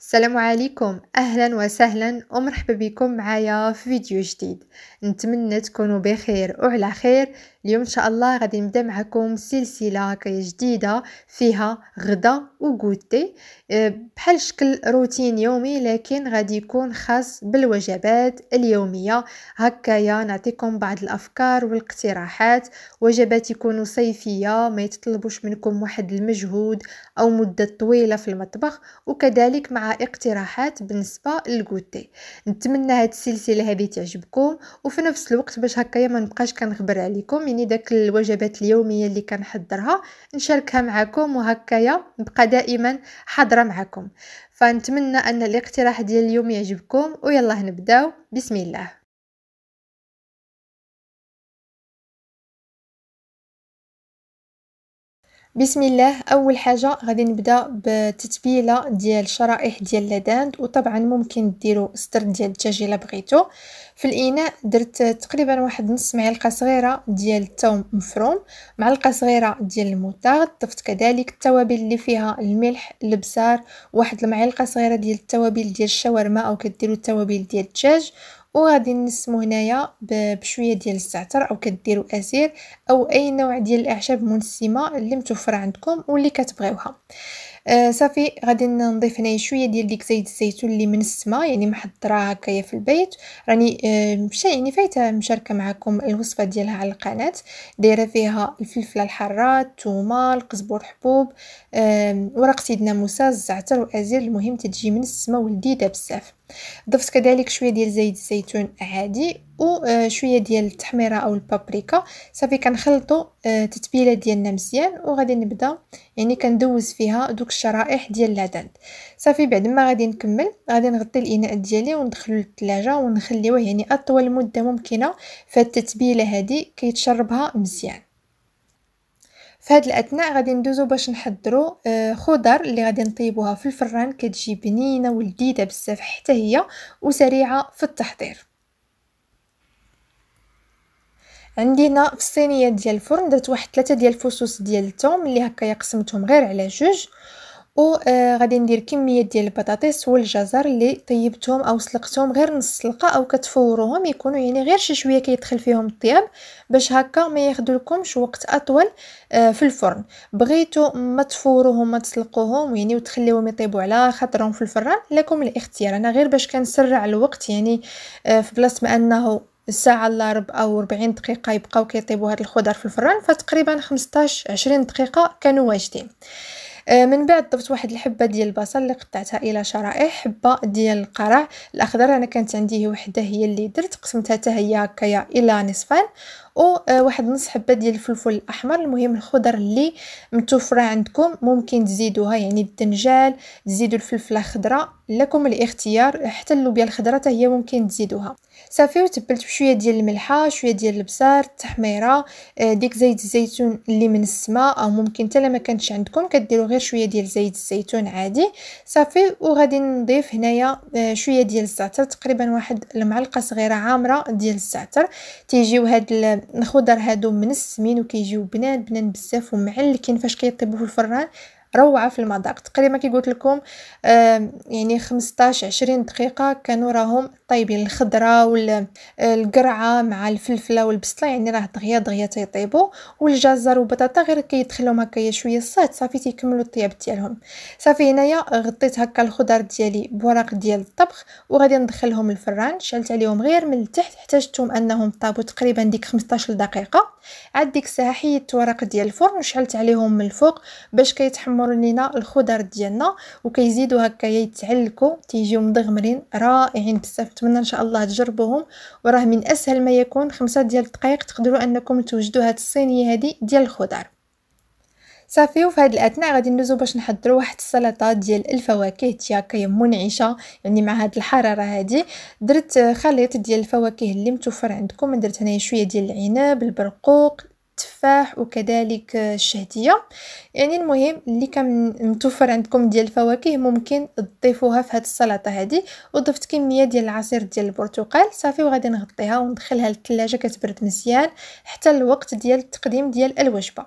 السلام عليكم اهلا وسهلا ومرحبا بكم معايا في فيديو جديد نتمنى تكونوا بخير وعلى خير اليوم ان شاء الله غادي نبدا معكم سلسله جديده فيها غدا وغوتي أه، بحال شكل روتين يومي لكن غادي يكون خاص بالوجبات اليوميه هكايا نعطيكم بعض الافكار والاقتراحات وجبات يكونوا صيفيه ما يتطلبوش منكم واحد المجهود او مده طويله في المطبخ وكذلك مع اقتراحات بالنسبه للغوتي نتمنى هاد السلسله هذه تعجبكم وفي نفس الوقت باش هكايا ما نبقاش كنخبر عليكم تعاونيني داك الوجبات اليوميه اللي كنحضرها نشاركها معكم وهكايا نبقى دائما حاضره معكم فنتمنى ان الاقتراح ديال اليوم يعجبكم ويلا نبداو بسم الله بسم الله اول حاجه غادي نبدا بالتتبيله ديال شرائح ديال لاداند وطبعا ممكن ديروا استر ديال الدجاج الا بغيتو في الاناء درت تقريبا واحد نص معلقه صغيره ديال الثوم مفروم معلقه صغيره ديال الموتارد ضفت كذلك التوابل اللي فيها الملح البزار واحد المعلقه صغيره ديال التوابل ديال الشاورما او كديروا التوابل ديال الدجاج وغادي نسمو هنايا بشويه ديال الزعتر او كديروا ازير او اي نوع ديال الاعشاب منسمه اللي متوفره عندكم واللي كتبغيوها آه، صافي غادي نضيف هنايا شويه ديال ديك زيت الزيتون اللي من السما يعني محضره هكايا في البيت راني آه، مشى مشا يعني فايته مشاركه معكم الوصفه ديالها على القناه دايره فيها الفلفله الحاره الثومه القزبور حبوب آه، ورق سيدنا موسى الزعتر وازير المهم تجي من السما ولذيذه بزاف ضفت كذلك شويه ديال زيت الزيتون عادي وشويه آه، ديال التحميره او البابريكا صافي كنخلطوا التتبيله آه، ديالنا مزيان وغادي نبدا يعني كندوز فيها دوك الشرائح ديال العدد صافي بعد ما غادي نكمل غادي نغطي الاناء ديالي وندخلو للثلاجه ونخليوه يعني اطول مده ممكنه فالتتبيله هذه كيتشربها مزيان في هاد الاثناء غادي ندوزو باش نحضروا آه، خضر اللي غادي نطيبوها في الفران كتجي بنينه ولذيذه بزاف حتى هي وسريعه في التحضير عندي هنا في الصينيه ديال الفرن درت واحد ثلاثه ديال الفصوص ديال الثوم اللي هكا قسمتهم غير على جوج آه، غادي ندير كميه ديال البطاطس والجزر اللي طيبتهم او سلقتهم غير نص سلقه او كتفوروهم يكونوا يعني غير شي شويه كيدخل فيهم الطياب باش هكا ما ياخذولكمش وقت اطول آه، في الفرن بغيتو ما تفوروهم ما تسلقوهم يعني وتخليوهم يطيبوا على خاطرهم في الفران لكم الاختيار انا غير باش كنسرع الوقت يعني آه، في بلاصه ما انه الساعه الا ربع او ربعين دقيقه يبقاو كيطيبوا هاد الخضر في الفران فتقريبا خمسطاش عشرين دقيقه كانوا واجدين آه، من بعد ضفت واحد الحبه ديال البصل اللي قطعتها الى شرائح حبه ديال القرع الاخضر انا كانت عندي وحده هي اللي درت قسمتها حتى هي هكايا الى نصفين وواحد آه، نص حبه ديال الفلفل الاحمر المهم الخضر اللي متوفره عندكم ممكن تزيدوها يعني الدنجال تزيدوا الفلفله خضراء لكم الاختيار حتى اللوبيا الخضراء حتى هي ممكن تزيدوها صافي وتبلت بشويه ديال الملحه شويه ديال البزار التحميره آه، ديك زيت الزيتون اللي من السما او ممكن حتى ما كانتش عندكم كديروا غير شويه ديال زيت الزيتون عادي صافي وغادي نضيف هنايا آه، شويه ديال الزعتر تقريبا واحد المعلقه صغيره عامره ديال الزعتر تيجيو هاد الخضر هادو من السمين وكيجيو بنان بنان بزاف ومعلكين فاش كيطيبو في الفران روعه في المذاق تقريبا كي قلت لكم يعني 15 20 دقيقه كانوا راهم طيبين الخضره والقرعه مع الفلفله والبصله يعني راه دغيا دغيا تيطيبوا والجزر والبطاطا غير كيدخلهم هكايا شويه الصاد صافي تيكملوا الطياب ديالهم صافي هنايا غطيت هكا الخضر ديالي بوراق ديال الطبخ وغادي ندخلهم الفران شعلت عليهم غير من التحت احتاجتهم انهم طابوا تقريبا ديك 15 دقيقه عاد ديك الساعه حيدت ورق ديال الفرن وشعلت عليهم من الفوق باش كيتحمروا كيعمروا لينا الخضر ديالنا وكيزيدوا هكا يتعلكوا تيجيو مضغمرين رائعين بزاف نتمنى ان شاء الله تجربوهم وراه من اسهل ما يكون خمسة ديال الدقائق تقدروا انكم توجدوا هاد الصينيه هذه ديال الخضر صافي وفي هاد الاثناء غادي ندوزو باش نحضروا واحد السلطه ديال الفواكه تياكا منعشه يعني مع هاد الحراره هادي درت خليط ديال الفواكه اللي متوفر عندكم درت هنايا شويه ديال العنب البرقوق التفاح وكذلك الشهديه يعني المهم اللي كان متوفر عندكم ديال الفواكه ممكن تضيفوها في هذه السلطه هذه وضفت كميه ديال العصير ديال البرتقال صافي وغادي نغطيها وندخلها للثلاجه كتبرد مزيان حتى الوقت ديال التقديم ديال الوجبه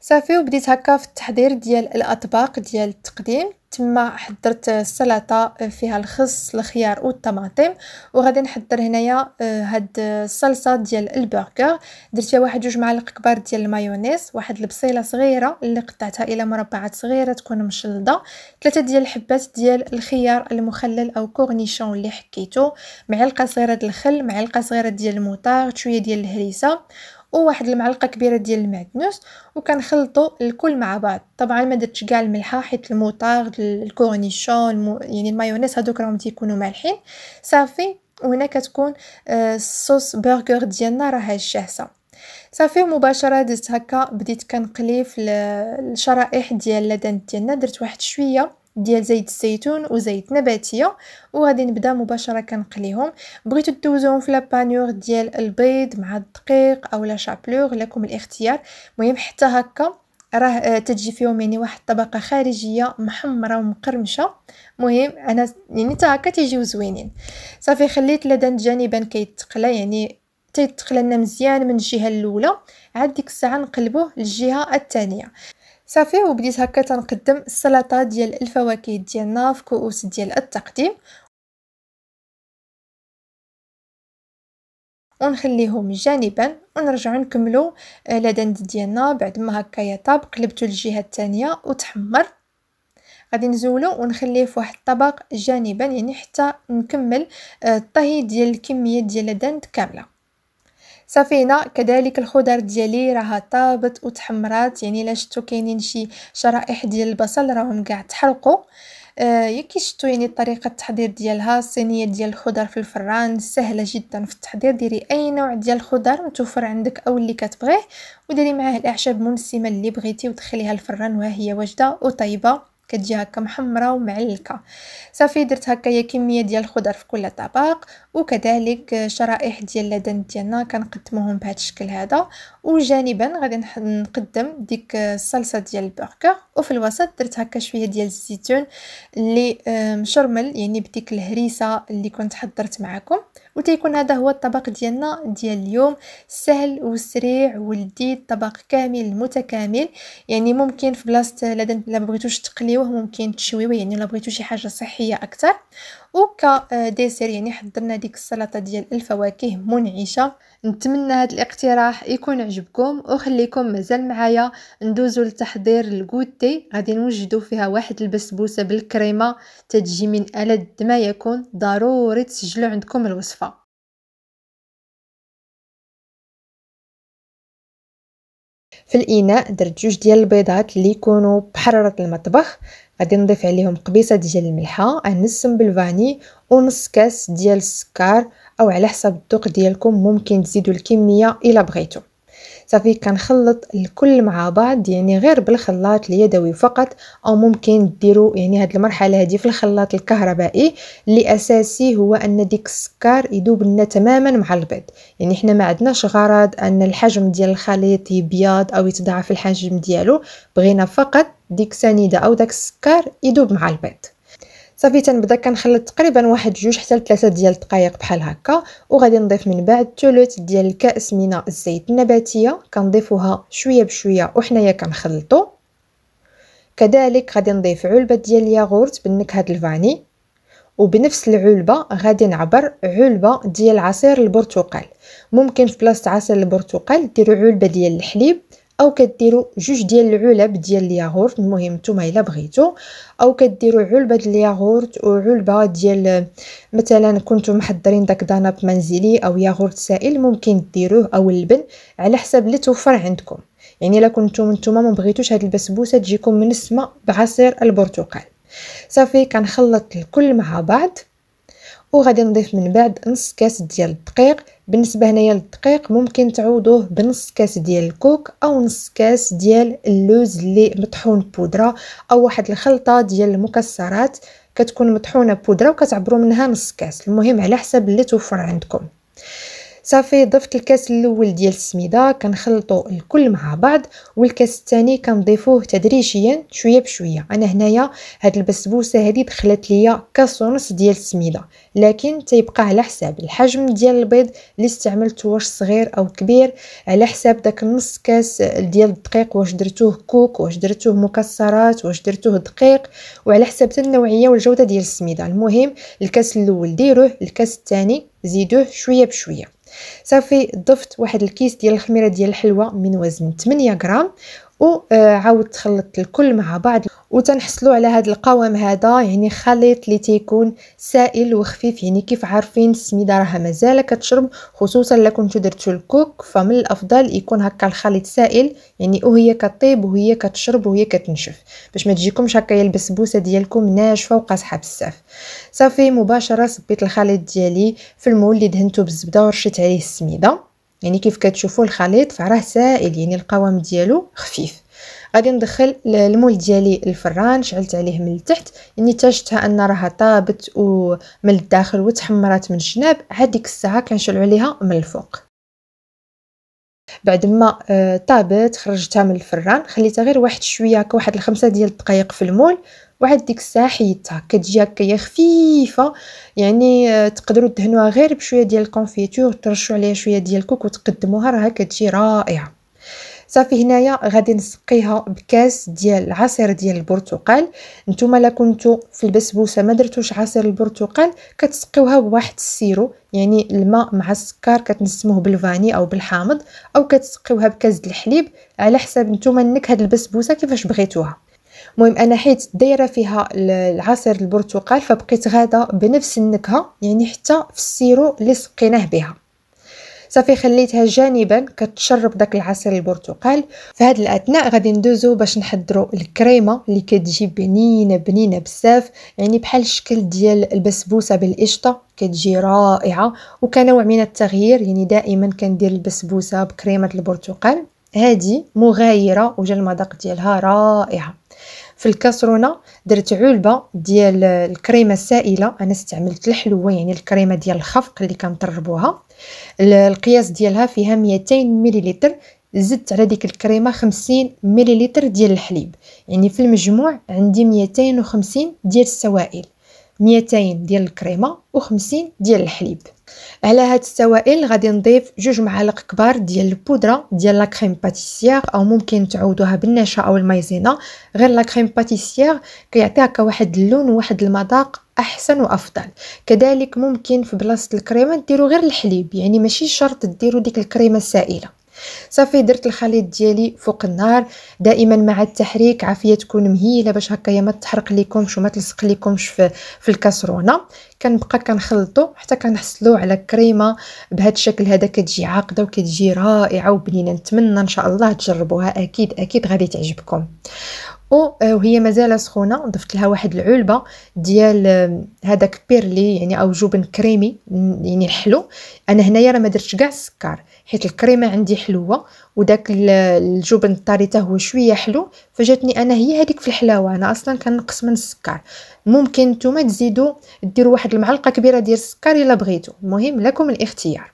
صافي وبديت هكا في التحضير ديال الاطباق ديال التقديم تما حضرت السلطه فيها الخس الخيار والطماطم وغادي نحضر هنايا آه، هاد الصلصه ديال البرجر درت فيها واحد جوج معالق كبار ديال المايونيز واحد البصيله صغيره اللي قطعتها الى مربعات صغيره تكون مشلضه ثلاثه ديال الحبات ديال الخيار المخلل او كورنيشون اللي حكيتو معلقه صغيره ديال الخل معلقه صغيره ديال الموطار شويه ديال الهريسه وواحد المعلقه كبيره ديال المعدنوس وكنخلطوا الكل مع بعض طبعا ما درتش كاع الملحه حيت الموطار الكورنيشون يعني المايونيز هذوك راهم تيكونوا مالحين صافي وهنا كتكون آه، الصوص برغر ديالنا راه جاهزه صافي مباشره دزت هكا بديت كنقلي في الشرائح ديال لادنت ديالنا درت واحد شويه ديال زيت الزيتون وزيت نباتيه وغادي نبدا مباشره كنقليهم بغيتو دوزوهم في لابانيور ديال البيض مع الدقيق اولا شابلوغ لكم الاختيار المهم حتى هكا راه آه، تجي فيهم يعني واحد الطبقه خارجيه محمره ومقرمشه مهم انا يعني حتى هكا تيجيو زوينين صافي خليت لدن جانبا كيتقلى يعني تيتقلى لنا مزيان من الجهه الاولى عاد ديك الساعه نقلبوه للجهه الثانيه صافي وبديت هكا تنقدم السلطه ديال الفواكه ديالنا في كؤوس ديال التقديم ونخليهم جانبا ونرجعو نكملو آه، لدند ديالنا بعد ما هكا يطاب قلبتو للجهه الثانيه وتحمر غادي نزولو ونخليه في واحد الطبق جانبا يعني حتى نكمل آه، الطهي ديال الكميه ديال لدند كامله سفينة كذلك الخضر ديالي راها طابت وتحمرات يعني الا شفتوا كاينين شي شرائح ديال البصل راهم كاع تحرقوا آه كي شفتوا يعني طريقه التحضير ديالها الصينيه ديال الخضر في الفران سهله جدا في التحضير ديري اي نوع ديال الخضر متوفر عندك او اللي كتبغيه وديري معاه الاعشاب منسمه اللي بغيتي ودخليها الفران وهي واجده وطيبه كتجي هكا محمره ومعلكه صافي درت هكا يا كميه ديال الخضر في كل طبق وكذلك شرائح ديال اللدن ديالنا كنقدموهم بهذا الشكل هذا وجانبا غادي نقدم ديك الصلصه ديال البرجر وفي الوسط درت هكا شويه ديال الزيتون اللي مشرمل يعني بديك الهريسه اللي كنت حضرت معكم وتيكون هذا هو الطبق ديالنا ديال اليوم سهل وسريع ولذيذ طبق كامل متكامل يعني ممكن في بلاصه لا بغيتوش تقليوه ممكن تشويوه يعني لا بغيتو شي حاجه صحيه اكثر آه، ديسير يعني حضرنا ديك السلطه ديال الفواكه منعشه نتمنى هذا الاقتراح يكون عجبكم وخليكم مازال معايا ندوزو لتحضير الكوتي غادي نوجدو فيها واحد البسبوسه بالكريمه تتجي من ألد ما يكون ضروري تسجلوا عندكم الوصفه في الاناء درت جوج ديال البيضات اللي يكونوا بحراره المطبخ غادي نضيف عليهم قبيصه ديال الملحه نسم بالفاني ونص كاس ديال السكر او على حسب الذوق ديالكم ممكن تزيدوا الكميه الا بغيتو صافي كنخلط الكل مع بعض يعني غير بالخلاط اليدوي فقط او ممكن ديروا يعني هاد المرحله هذه في الخلاط الكهربائي اللي اساسي هو ان ديك السكر يذوب لنا تماما مع البيض يعني حنا ما عندناش غرض ان الحجم ديال الخليط يبيض او يتضاعف الحجم ديالو بغينا فقط ديك السنيده او داك السكر يذوب مع البيض صافي تنبدا كنخلط تقريبا واحد جوج حتى لثلاثه ديال الدقائق بحال هكا وغادي نضيف من بعد ثلث ديال الكاس من الزيت النباتيه كنضيفوها شويه بشويه وحنايا كنخلطو كذلك غادي نضيف علبه ديال الياغورت بنكهه الفاني وبنفس العلبه غادي نعبر علبه ديال عصير البرتقال ممكن في بلاصه عصير البرتقال ديروا علبه ديال الحليب او كديروا جوج ديال العلب ديال الياغورت المهم نتوما الا بغيتو او كديروا علبه ديال الياغورت وعلبه ديال مثلا كنتو محضرين داك داناب منزلي او ياغورت سائل ممكن ديروه او اللبن على حسب اللي توفر عندكم يعني الا كنتم نتوما ما بغيتوش هاد البسبوسه تجيكم من السما بعصير البرتقال صافي كنخلط الكل مع بعض وغادي نضيف من بعد نص كاس ديال الدقيق بالنسبه هنايا للدقيق ممكن تعوضوه بنص كاس ديال الكوك او نص كاس ديال اللوز اللي مطحون بودره او واحد الخلطه ديال المكسرات كتكون مطحونه بودره وكتعبروا منها نص كاس المهم على حسب اللي توفر عندكم صافي ضفت الكاس الاول ديال السميده كنخلطو الكل مع بعض والكاس الثاني كنضيفوه تدريجيا شويه بشويه انا هنايا هاد البسبوسه هادي دخلت ليا كاس ونص ديال السميده لكن تيبقى على حساب الحجم ديال البيض اللي استعملته واش صغير او كبير على حساب داك النص كاس ديال الدقيق واش درتوه كوك واش درتوه مكسرات واش درتوه دقيق وعلى حساب النوعيه والجوده ديال السميده المهم الكاس الاول ديروه الكاس الثاني زيدوه شويه بشويه صافي ضفت واحد الكيس ديال الخميره ديال الحلوى من وزن 8 غرام وعاود آه، تخلط الكل مع بعض وتنحصلوا على هذا القوام هذا يعني خليط اللي تيكون سائل وخفيف يعني كيف عارفين السميده راها مازال كتشرب خصوصا الا كنتو درتو الكوك فمن الافضل يكون هكا الخليط سائل يعني وهي كطيب وهي كتشرب وهي كتنشف باش ما تجيكمش هكا البسبوسه ديالكم ناشفه وقاصحه بزاف صافي مباشره صبيت الخليط ديالي في المول اللي دهنته بالزبده ورشيت عليه السميده يعني كيف كتشوفوا الخليط فراه سائل يعني القوام ديالو خفيف غادي ندخل المول ديالي الفران شعلت عليه من التحت يعني تاجتها ان راها طابت ومن الداخل وتحمرات من الجناب هذيك الساعه كنشعل عليها من الفوق بعد ما آه، طابت خرجتها من الفران خليتها غير واحد شويه كواحد الخمسة ديال الدقائق في المول واحد ديك الساعه حيدتها كتجي هكايا خفيفه يعني آه، تقدروا تدهنوها غير بشويه ديال الكونفيتور ترشوا عليها شويه ديال الكوك وتقدموها راه كتجي رائعه صافي هنايا غادي نسقيها بكاس ديال عصير ديال البرتقال نتوما لا كنتو في البسبوسه ما درتوش عصير البرتقال كتسقيوها بواحد السيرو يعني الماء مع السكر كتنسموه بالفاني او بالحامض او كتسقيوها بكاس الحليب على حساب نتوما النكهه البسبوسه كيفاش بغيتوها المهم انا حيت دايره فيها العصير البرتقال فبقيت غاده بنفس النكهه يعني حتى في السيرو اللي سقيناه بها صافي خليتها جانبا كتشرب داك العصير البرتقال في هذه الاثناء غادي ندوزو باش نحضروا الكريمه اللي كتجي بنينه بنينه بزاف يعني بحال الشكل ديال البسبوسه بالقشطه كتجي رائعه وكنوع من التغيير يعني دائما كندير البسبوسه بكريمه البرتقال هذه مغايره وجا المذاق ديالها رائعه في الكاسرونه درت علبه ديال الكريمه السائله انا استعملت الحلوه يعني الكريمه ديال الخفق اللي كنطربوها القياس ديالها فيها 200 مليلتر زدت على ديك الكريمه 50 مليلتر ديال الحليب يعني في المجموع عندي 250 ديال السوائل 200 ديال الكريمه و50 ديال الحليب على هاد السوائل غادي نضيف جوج معالق كبار ديال البودره ديال لا كريم باتيسيير او ممكن تعوضوها بالنشا او المايزينا غير لا كريم باتيسيير كيعطي هكا واحد اللون وواحد المذاق احسن وافضل كذلك ممكن في بلاصه الكريمه ديروا غير الحليب يعني ماشي شرط ديروا ديك الكريمه السائله صافي درت الخليط ديالي فوق النار دائما مع التحريك عافيه تكون مهيله باش هكايا ما تحرق ليكمش وما تلصق ليكمش في في الكاسرونه كنبقى كنخلطو حتى كنحصلو على كريمه بهذا الشكل هذا كتجي عاقده وكتجي رائعه وبنينه نتمنى ان شاء الله تجربوها اكيد اكيد غادي تعجبكم آه، وهي مازال سخونه ضفت لها واحد العلبه ديال هذاك آه، بيرلي يعني او جبن كريمي يعني الحلو انا هنايا راه ما درتش كاع السكر حيت الكريمه عندي حلوه وداك الجبن الطري حتى هو شويه حلو فجاتني انا هي هذيك في الحلاوه انا اصلا كنقص من السكر ممكن نتوما تزيدوا ديروا واحد المعلقه كبيره ديال السكر الا بغيتو المهم لكم الاختيار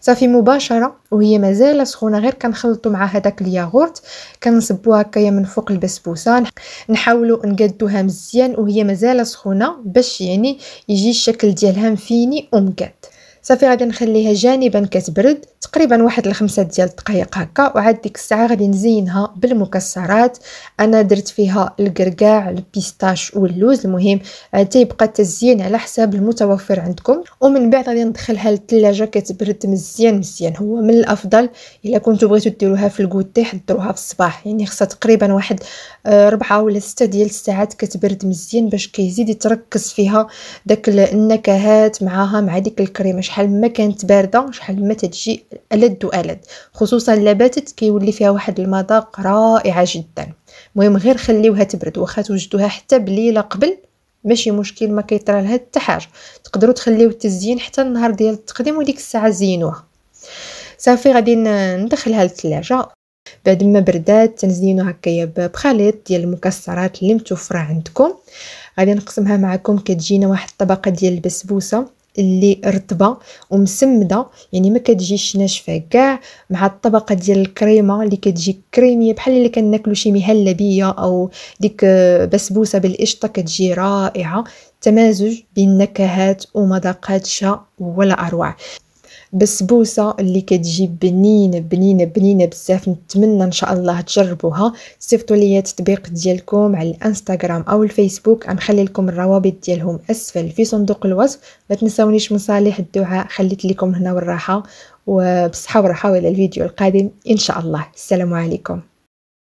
صافي مباشره وهي مازال سخونه غير كنخلطو مع هذاك الياغورت كنصبوها هكايا من فوق البسبوسه نحاولوا نقدوها مزيان وهي مازال سخونه باش يعني يجي الشكل ديالها مفيني ومقاد صافي غادي نخليها جانبا كتبرد تقريبا واحد الخمسة ديال الدقائق هكا وعاد ديك الساعه غادي نزينها بالمكسرات انا درت فيها الكركاع البيستاش واللوز المهم آه، تيبقى التزيين على حساب المتوفر عندكم ومن بعد غادي ندخلها للثلاجه كتبرد مزيان مزيان هو من الافضل الا كنتو بغيتو ديروها في الكوتي حضروها في الصباح يعني خصها تقريبا واحد آه، ربعة ولا ستة ديال الساعات كتبرد مزيان باش كيزيد يتركز فيها داك النكهات معاها مع ديك الكريمه شحال ما كانت بارده شحال ما تتجي ألد وألد خصوصا لا باتت كيولي فيها واحد المذاق رائعه جدا المهم غير خليوها تبرد واخا توجدوها حتى بليله قبل ماشي مشكل ما كيطرى لها حتى حاجه تقدروا تخليو التزيين حتى النهار ديال التقديم وديك الساعه زينوها صافي غادي ندخلها للثلاجه بعد ما بردات تنزينو هكايا بخليط ديال المكسرات اللي متوفره عندكم غادي نقسمها معكم كتجينا واحد الطبقه ديال البسبوسه اللي رطبه ومسمده يعني ما كتجيش ناشفه كاع مع الطبقه ديال الكريمه اللي كتجي كريميه بحال اللي كناكلو شي مهلبيه او ديك آه، بسبوسه بالقشطه كتجي رائعه تمازج بين نكهات ومذاقات شاء ولا اروع بسبوسه اللي كتجي بنينه بنينه بنينه بزاف نتمنى ان شاء الله تجربوها صيفطوا لي التطبيق ديالكم على الانستغرام او الفيسبوك غنخلي لكم الروابط ديالهم اسفل في صندوق الوصف ما تنساونيش من صالح الدعاء خليت لكم هنا والراحه وبصحه وراحه الى الفيديو القادم ان شاء الله السلام عليكم